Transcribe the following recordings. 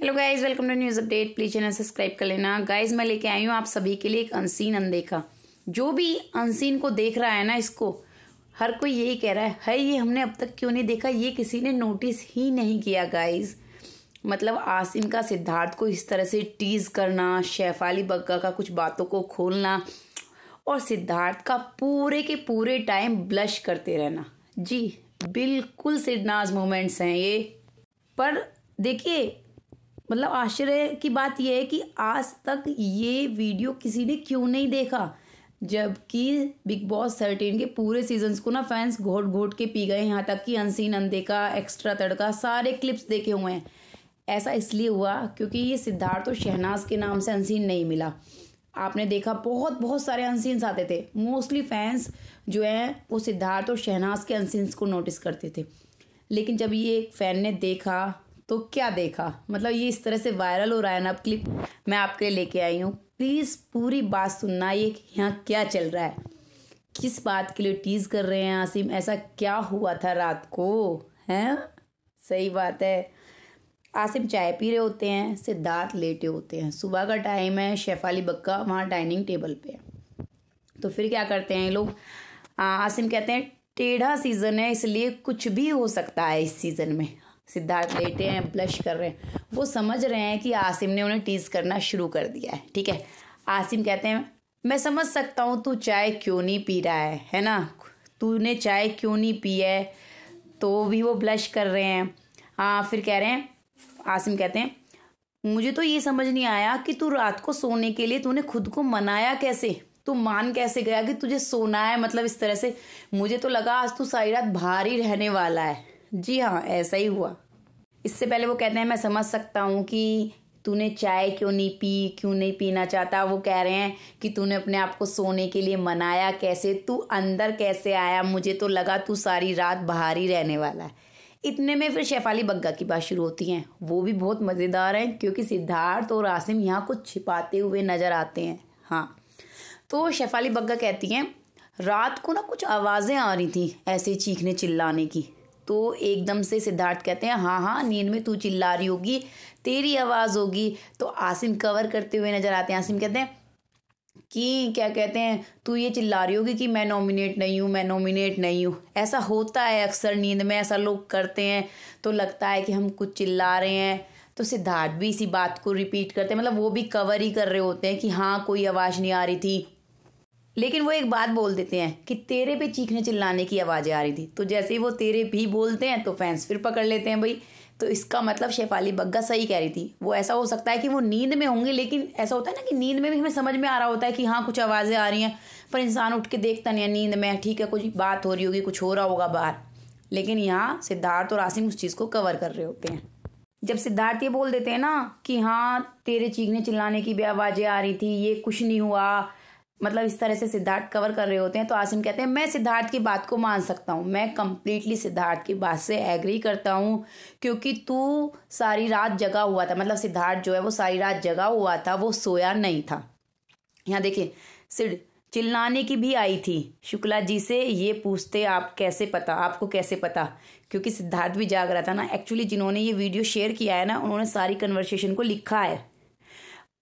hello guys welcome to news update please channel subscribe कर लेना guys मैं लेके आई हूँ आप सभी के लिए एक अनसीन अनदेखा जो भी अनसीन को देख रहा है ना इसको हर कोई यही कह रहा है है ये हमने अब तक क्यों नहीं देखा ये किसी ने नोटिस ही नहीं किया गाइस मतलब आसिम का सिद्धार्थ को इस तरह से टीज करना शैफाली बग्गा का कुछ बातों को खोलना और सिद्धार्थ का पूरे के पूरे टाइम ब्लश करते रहना जी बिल्कुल सिडनाज मोमेंट्स हैं ये पर देखिए मतलब आश्चर्य की बात यह है कि आज तक ये वीडियो किसी ने क्यों नहीं देखा जबकि बिग बॉस थर्टीन के पूरे सीजन्स को ना फैंस घोट घोट के पी गए यहाँ तक कि अनसीन अनदेखा एक्स्ट्रा तड़का सारे क्लिप्स देखे हुए हैं ऐसा इसलिए हुआ क्योंकि ये सिद्धार्थ और शहनाज के नाम से अनसीन नहीं मिला आपने देखा बहुत बहुत सारे अनसीन्स आते थे मोस्टली फैंस जो हैं वो सिद्धार्थ और शहनाज के अनसीन्स को नोटिस करते थे लेकिन जब ये एक फ़ैन ने देखा तो क्या देखा मतलब ये इस तरह से वायरल हो रहा है ना क्लिप मैं आपके लिए लेके आई हूँ प्लीज़ पूरी बात सुनना ये यहाँ क्या चल रहा है किस बात के लिए टीज़ कर रहे हैं आसिम ऐसा क्या हुआ था रात को हैं सही बात है आसिम चाय पी रहे होते हैं सिद्धार्थ लेटे होते हैं सुबह का टाइम है शेफाली बक्का वहाँ डाइनिंग टेबल पे तो फिर क्या करते हैं लोग आसिम कहते हैं टेढ़ा सीज़न है इसलिए कुछ भी हो सकता है इस सीज़न में सिद्धार्थ लेटे हैं ब्लश कर रहे हैं वो समझ रहे हैं कि आसिम ने उन्हें टीज करना शुरू कर दिया है ठीक है आसिम कहते हैं मैं समझ सकता हूँ तू चाय क्यों नहीं पी रहा है है ना तूने चाय क्यों नहीं पी है तो भी वो ब्लश कर रहे हैं हाँ फिर कह रहे हैं आसिम कहते हैं मुझे तो ये समझ नहीं आया कि तू रात को सोने के लिए तूने खुद को मनाया कैसे तू मान कैसे गया कि तुझे सोना है मतलब इस तरह से मुझे तो लगा आज तू सारी रात भारी रहने वाला है जी हाँ ऐसा ही हुआ इससे पहले वो कहते हैं मैं समझ सकता हूँ कि तूने चाय क्यों नहीं पी क्यों नहीं पीना चाहता वो कह रहे हैं कि तूने अपने आप को सोने के लिए मनाया कैसे तू अंदर कैसे आया मुझे तो लगा तू सारी रात बाहर ही रहने वाला है इतने में फिर शेफाली बग्गा की बात शुरू होती है वो भी बहुत मज़ेदार हैं क्योंकि सिद्धार्थ और आसिम यहाँ कुछ छिपाते हुए नज़र आते हैं हाँ तो शेफाली बग्गा कहती हैं रात को ना कुछ आवाज़ें आ रही थी ऐसे चीखने चिल्लाने की तो एकदम से सिद्धार्थ कहते हैं हाँ हाँ नींद में तू चिल्ला रही होगी तेरी आवाज़ होगी तो आसिम कवर करते हुए नज़र आते हैं आसिम कहते हैं कि क्या कहते हैं तू ये चिल्ला रही होगी कि मैं नॉमिनेट नहीं हूँ मैं नॉमिनेट नहीं हूँ ऐसा होता है अक्सर नींद में ऐसा लोग करते हैं तो लगता है कि हम कुछ चिल्ला रहे हैं तो सिद्धार्थ भी इसी बात को रिपीट करते हैं मतलब वो भी कवर ही कर रहे होते हैं कि हाँ कोई आवाज़ नहीं आ रही थी लेकिन वो एक बात बोल देते हैं कि तेरे पे चीखने चिल्लाने की आवाज़ें आ रही थी तो जैसे ही वो तेरे भी बोलते हैं तो फैंस फिर पकड़ लेते हैं भाई तो इसका मतलब शेफाली बग्गा सही कह रही थी वो ऐसा हो सकता है कि वो नींद में होंगे लेकिन ऐसा होता है ना कि नींद में भी हमें समझ में आ रहा होता है कि हाँ कुछ आवाज़ें आ रही हैं पर इंसान उठ के देखता नहीं है नींद में ठीक है कुछ बात हो रही होगी कुछ हो रहा होगा बाहर लेकिन यहाँ सिद्धार्थ और आसिम उस चीज़ को कवर कर रहे होते हैं जब सिद्धार्थ ये बोल देते हैं ना कि हाँ तेरे चीखने चिल्लाने की भी आवाज़ें आ रही थी ये कुछ नहीं हुआ मतलब इस तरह से सिद्धार्थ कवर कर रहे होते हैं तो आसिम कहते हैं मैं सिद्धार्थ की बात को मान सकता हूँ मैं कम्प्लीटली सिद्धार्थ की बात से एग्री करता हूँ क्योंकि तू सारी रात जगा हुआ था मतलब सिद्धार्थ जो है वो सारी रात जगा हुआ था वो सोया नहीं था यहाँ देखिए सिर चिल्लाने की भी आई थी शुक्ला जी से ये पूछते आप कैसे पता आपको कैसे पता क्योंकि सिद्धार्थ भी जाग रहा था ना एक्चुअली जिन्होंने ये वीडियो शेयर किया है ना उन्होंने सारी कन्वर्सेशन को लिखा है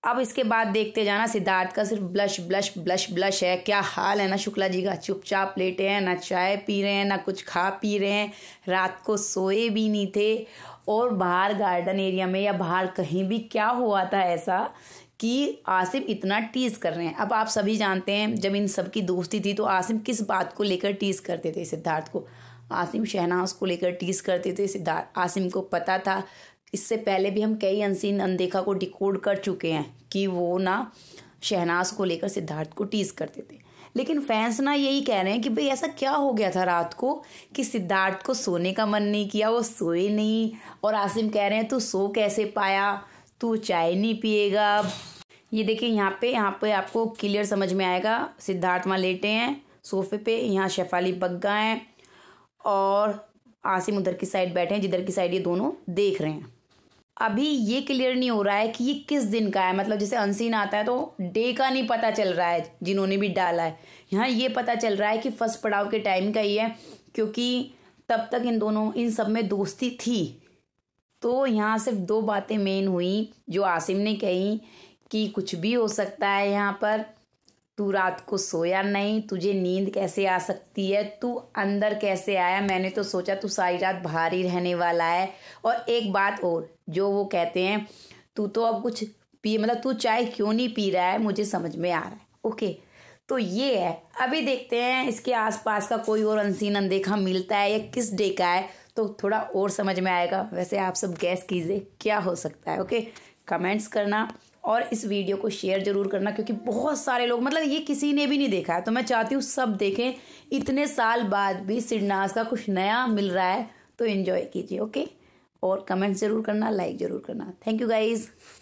अब इसके बाद देखते जाना सिद्धार्थ का सिर्फ ब्लश ब्लश ब्लश ब्लश है क्या हाल है ना शुक्ला जी का चुपचाप लेटे हैं ना चाय पी रहे हैं ना कुछ खा पी रहे हैं रात को सोए भी नहीं थे और बाहर गार्डन एरिया में या बाहर कहीं भी क्या हुआ था ऐसा कि आसिफ इतना टीज़ कर रहे हैं अब आप सभी जानते हैं जब इन सब की दोस्ती थी तो आसिम किस बात को लेकर टीज़ करते थे सिद्धार्थ को आसिम शहनाज को लेकर टीज़ करते थे सिद्धार्थ आसिम को पता था इससे पहले भी हम कई अनसीन अनदेखा को डिकोड कर चुके हैं कि वो ना शहनाज को लेकर सिद्धार्थ को टीज करते थे लेकिन फैंस ना यही कह रहे हैं कि भाई ऐसा क्या हो गया था रात को कि सिद्धार्थ को सोने का मन नहीं किया वो सोए नहीं और आसिम कह रहे हैं तू सो कैसे पाया तू चाय नहीं पिएगा ये देखिए यहाँ पे यहाँ पे आपको क्लियर समझ में आएगा सिद्धार्थ माँ लेटे हैं सोफे पे यहाँ शेफाली बग्गा हैं और आसिम उधर की साइड बैठे हैं जिधर की साइड ये दोनों देख रहे हैं अभी ये क्लियर नहीं हो रहा है कि ये किस दिन का है मतलब जैसे अनसीन आता है तो डे का नहीं पता चल रहा है जिन्होंने भी डाला है यहाँ ये पता चल रहा है कि फर्स्ट पड़ाव के टाइम का ही है क्योंकि तब तक इन दोनों इन सब में दोस्ती थी तो यहाँ सिर्फ दो बातें मेन हुई जो आसिम ने कही कि कुछ भी हो सकता है यहाँ पर तू रात को सोया नहीं तुझे नींद कैसे आ सकती है तू अंदर कैसे आया मैंने तो सोचा तू सारी रात बाहर ही रहने वाला है और एक बात और जो वो कहते हैं तू तो अब कुछ पी मतलब तू चाय क्यों नहीं पी रहा है मुझे समझ में आ रहा है ओके तो ये है अभी देखते हैं इसके आसपास का कोई और अनसीन अनदेखा मिलता है या किस डे का है तो थोड़ा और समझ में आएगा वैसे आप सब गैस कीजिए क्या हो सकता है ओके कमेंट्स करना और इस वीडियो को शेयर जरूर करना क्योंकि बहुत सारे लोग मतलब ये किसी ने भी नहीं देखा है तो मैं चाहती हूँ सब देखें इतने साल बाद भी सिडनास का कुछ नया मिल रहा है तो इन्जॉय कीजिए ओके और कमेंट ज़रूर करना लाइक ज़रूर करना थैंक यू गाइज़